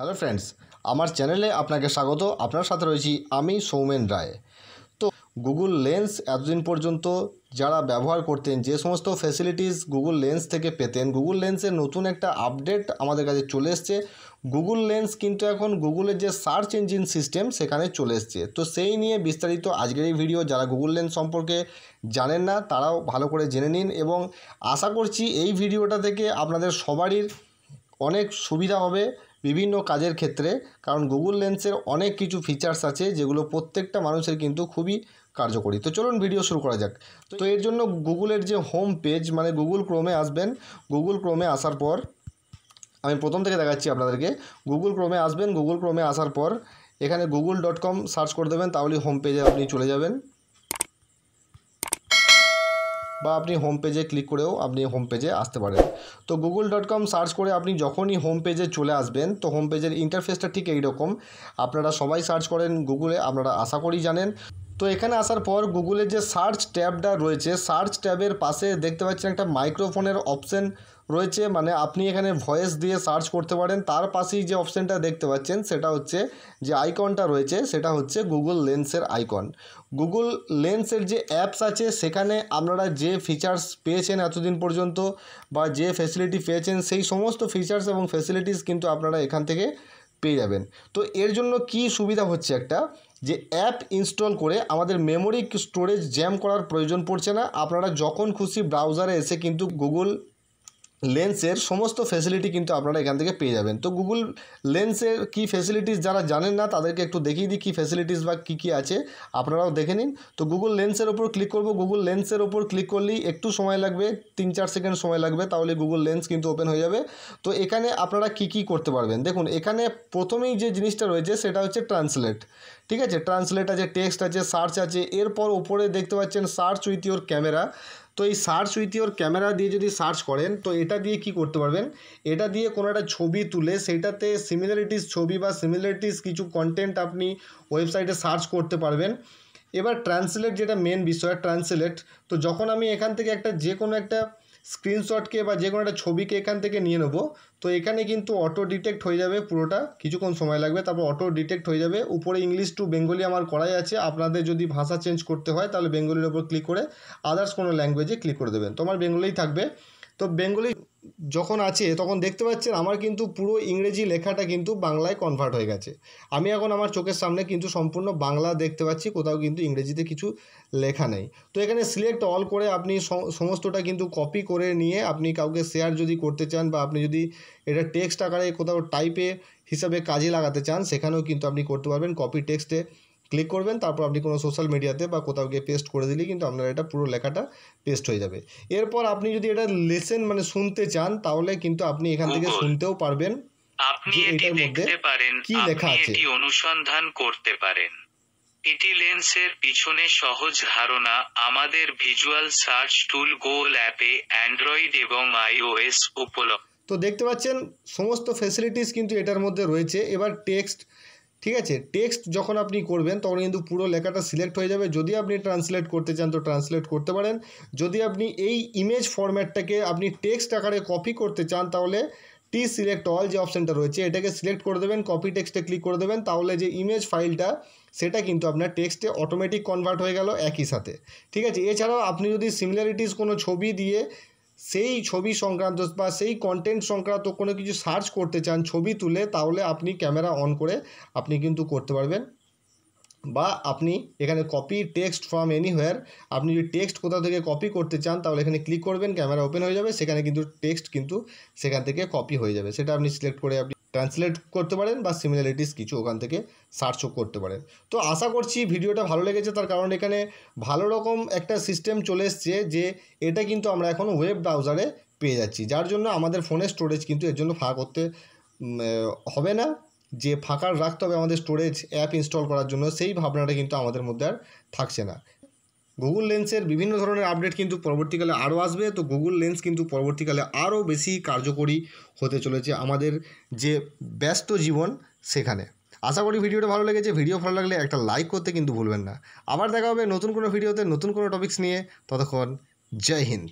hello friends আমার চ্যানেলে আপনাকে স্বাগত আপনার সাথে রয়েছি আমি সৌমেন রায় তো গুগল লেন্স এতদিন পর্যন্ত যারা ব্যবহার করতেন যে সমস্ত ফ্যাসিলিটিস গুগল লেন্স থেকে পেতেন গুগল লেন্সের নতুন একটা আপডেট আমাদের কাছে চলে এসছে গুগল লেন্স কিন্তু এখন গুগলের যে সার্চ ইঞ্জিন সিস্টেম সেখানে চলে এসছে তো সেই নিয়ে বিস্তারিত আজকের এই ভিডিও যারা গুগল লেন্স সম্পর্কে জানেন না তারাও ভালো করে জেনে নিন এবং আশা করছি এই ভিডিওটা থেকে আপনাদের সবারই অনেক সুবিধা হবে বিভিন্ন কাজের ক্ষেত্রে কারণ গুগল লেন্সের অনেক কিছু ফিচার্স আছে যেগুলো প্রত্যেকটা মানুষের কিন্তু খুবই কার্যকরী তো চলুন ভিডিও শুরু করা যাক তো এর জন্য গুগলের যে হোম পেজ মানে গুগল ক্রোমে আসবেন গুগল ক্রোমে আসার পর আমি প্রথম থেকে দেখাচ্ছি আপনাদেরকে গুগল ক্রোমে আসবেন গুগল ক্রোমে আসার পর এখানে গুগল ডট কম সার্চ করে দেবেন তাহলে হোম পেজে আপনি চলে যাবেন বা আপনি হোম পেজে ক্লিক করেও আপনি হোম পেজে আসতে পারেন তো গুগল ডট কম সার্চ করে আপনি যখনই হোম পেজে চলে আসবেন তো হোম পেজের ইন্টারফেসটা ঠিক এইরকম আপনারা সবাই সার্চ করেন গুগলে আপনারা আশা করি জানেন তো এখানে আসার পর গুগলের যে সার্চ ট্যাবটা রয়েছে সার্চ ট্যাবের পাশে দেখতে পাচ্ছেন একটা মাইক্রোফোনের অপশন রয়েছে মানে আপনি এখানে ভয়েস দিয়ে সার্চ করতে পারেন তার পাশেই যে অপশানটা দেখতে পাচ্ছেন সেটা হচ্ছে যে আইকনটা রয়েছে সেটা হচ্ছে গুগল লেন্সের আইকন গুগল লেন্সের যে অ্যাপস আছে সেখানে আপনারা যে ফিচার্স পেয়েছেন এতদিন পর্যন্ত বা যে ফ্যাসিলিটি পেয়েছেন সেই সমস্ত ফিচার্স এবং ফ্যাসিলিটিস কিন্তু আপনারা এখান থেকে পেয়ে যাবেন তো এর জন্য কি সুবিধা হচ্ছে একটা যে অ্যাপ ইনস্টল করে আমাদের মেমোরি স্টোরেজ জ্যাম করার প্রয়োজন পড়ছে না আপনারা যখন খুশি ব্রাউজারে এসে কিন্তু গুগল লেন্সের সমস্ত ফেসিলিটি কিন্তু আপনারা এখান থেকে পেয়ে যাবেন তো গুগল লেন্সের কি ফেসিলিটিস যারা জানেন না তাদেরকে একটু দেখিয়ে দিই কী ফেসিলিটিস বা কী কী আছে আপনারাও দেখে নিন তো গুগল লেন্সের ওপর ক্লিক করব গুগল লেন্সের ওপর ক্লিক করলেই একটু সময় লাগবে তিন চার সেকেন্ড সময় লাগবে তাহলে গুগল লেন্স কিন্তু ওপেন হয়ে যাবে তো এখানে আপনারা কি কি করতে পারবেন দেখুন এখানে প্রথমেই যে জিনিসটা রয়েছে সেটা হচ্ছে ট্রান্সলেট ঠিক আছে ট্রান্সলেট আছে টেক্সট আছে সার্চ আছে এরপর ওপরে দেখতে পাচ্ছেন সার্চ উইথ ইউর ক্যামেরা তো এই সার্চ উইথ ইওর ক্যামেরা দিয়ে যদি সার্চ করেন তো এটা দিয়ে কি করতে পারবেন এটা দিয়ে কোনো একটা ছবি তুলে সেটাতে সিমিলারিটিস ছবি বা সিমিলারিটিস কিছু কন্টেন্ট আপনি ওয়েবসাইটে সার্চ করতে পারবেন এবার ট্রান্সলেট যেটা মেন বিষয় ট্রান্সলেট তো যখন আমি এখান থেকে একটা যে কোনো একটা স্ক্রিনশটকে বা যে কোনো একটা ছবিকে এখান থেকে নিয়ে নেবো তো এখানে কিন্তু অটো ডিটেক্ট হয়ে যাবে পুরোটা কিছুক্ষণ সময় লাগবে তারপর অটো ডিটেক্ট হয়ে যাবে উপরে ইংলিশ টু বেঙ্গলি আমার করাই আছে আপনাদের যদি ভাষা চেঞ্জ করতে হয় তাহলে বেঙ্গলির ওপর ক্লিক করে আদার্স কোনো ল্যাঙ্গুয়েজে ক্লিক করে দেবেন তোমার বেঙ্গলেই থাকবে তো বেঙ্গলি যখন আছে তখন দেখতে পাচ্ছেন আমার কিন্তু পুরো ইংরেজি লেখাটা কিন্তু বাংলায় কনভার্ট হয়ে গেছে আমি এখন আমার চোখের সামনে কিন্তু সম্পূর্ণ বাংলা দেখতে পাচ্ছি কোথাও কিন্তু ইংরেজিতে কিছু লেখা নেই তো এখানে সিলেক্ট অল করে আপনি সমস্তটা কিন্তু কপি করে নিয়ে আপনি কাউকে শেয়ার যদি করতে চান বা আপনি যদি এটা টেক্সট আকারে কোথাও টাইপে হিসাবে কাজে লাগাতে চান সেখানেও কিন্তু আপনি করতে পারবেন কপি টেক্সটে ক্লিক করবেন তারপর আপনি কোনো সোশ্যাল মিডিয়াতে বা কোথাও গিয়ে পেস্ট করে দিলেই কিন্তু আপনার এটা পুরো লেখাটা পেস্ট হয়ে যাবে এরপর আপনি যদি এটা লেসেন মানে শুনতে চান তাহলে কিন্তু আপনি এখান থেকে শুনতেও পারবেন আপনি এটার মধ্যে কি লেখা আছে এটি অনুসন্ধান করতে পারেন এটি লেন্সের পিছনে সহজ ধারণা আমাদের ভিজুয়াল সার্চ টুল গোল অ্যাপে অ্যান্ড্রয়েড এবং আইওএস উপলব্ধ তো দেখতে পাচ্ছেন সমস্ত ফ্যাসিলিটিস কিন্তু এটার মধ্যে রয়েছে এবার টেক্সট ঠিক আছে টেক্সট যখন আপনি করবেন তখন কিন্তু পুরো লেখাটা সিলেক্ট হয়ে যাবে যদি আপনি ট্রান্সলেট করতে চান তো ট্রান্সলেট করতে পারেন যদি আপনি এই ইমেজ ফরম্যাটটাকে আপনি টেক্সট আকারে কপি করতে চান তাহলে টি সিলেক্ট অল যে অপশানটা রয়েছে এটাকে সিলেক্ট করে দেবেন কপি টেক্সটে ক্লিক করে দেবেন তাহলে যে ইমেজ ফাইলটা সেটা কিন্তু আপনার টেক্সটে অটোমেটিক কনভার্ট হয়ে গেল একই সাথে ঠিক আছে এছাড়াও আপনি যদি সিমিলারিটিস কোনো ছবি দিয়ে সেই ছবি সংক্রান্ত বা সেই কন্টেন্ট সংক্রান্ত কোনো কিছু সার্চ করতে চান ছবি তুলে তাহলে আপনি ক্যামেরা অন করে আপনি কিন্তু করতে পারবেন বা আপনি এখানে কপি টেক্সট ফ্রম এনিহোয়ার আপনি যদি টেক্সট কোথাও থেকে কপি করতে চান তাহলে এখানে ক্লিক করবেন ক্যামেরা ওপেন হয়ে যাবে সেখানে কিন্তু টেক্সট কিন্তু সেখান থেকে কপি হয়ে যাবে সেটা আপনি সিলেক্ট করে আপনি ট্রান্সলেট করতে পারেন বা সিমিলারিটিস কিছু ওখান থেকে সার্চও করতে পারেন তো আশা করছি ভিডিওটা ভালো লেগেছে তার কারণ এখানে ভালো রকম একটা সিস্টেম চলে এসছে যে এটা কিন্তু আমরা এখন ওয়েব ব্রাউজারে পেয়ে যাচ্ছি যার জন্য আমাদের ফোনের স্টোরেজ কিন্তু এর জন্য ফাঁকা করতে হবে না যে ফাঁকার রাখতে হবে আমাদের স্টোরেজ অ্যাপ ইনস্টল করার জন্য সেই ভাবনাটা কিন্তু আমাদের মধ্যে আর থাকছে না গুগল লেন্সের বিভিন্ন ধরনের আপডেট কিন্তু পরবর্তীকালে আরও আসবে তো গুগল লেন্স কিন্তু পরবর্তীকালে আরও বেশি কার্যকরী হতে চলেছে আমাদের যে ব্যস্ত জীবন সেখানে আশা করি ভিডিওটা ভালো লেগেছে ভিডিও ভালো লাগলে একটা লাইক করতে কিন্তু ভুলবেন না আবার দেখা হবে নতুন কোনো ভিডিওতে নতুন কোনো টপিক্স নিয়ে ততক্ষণ জয় হিন্দ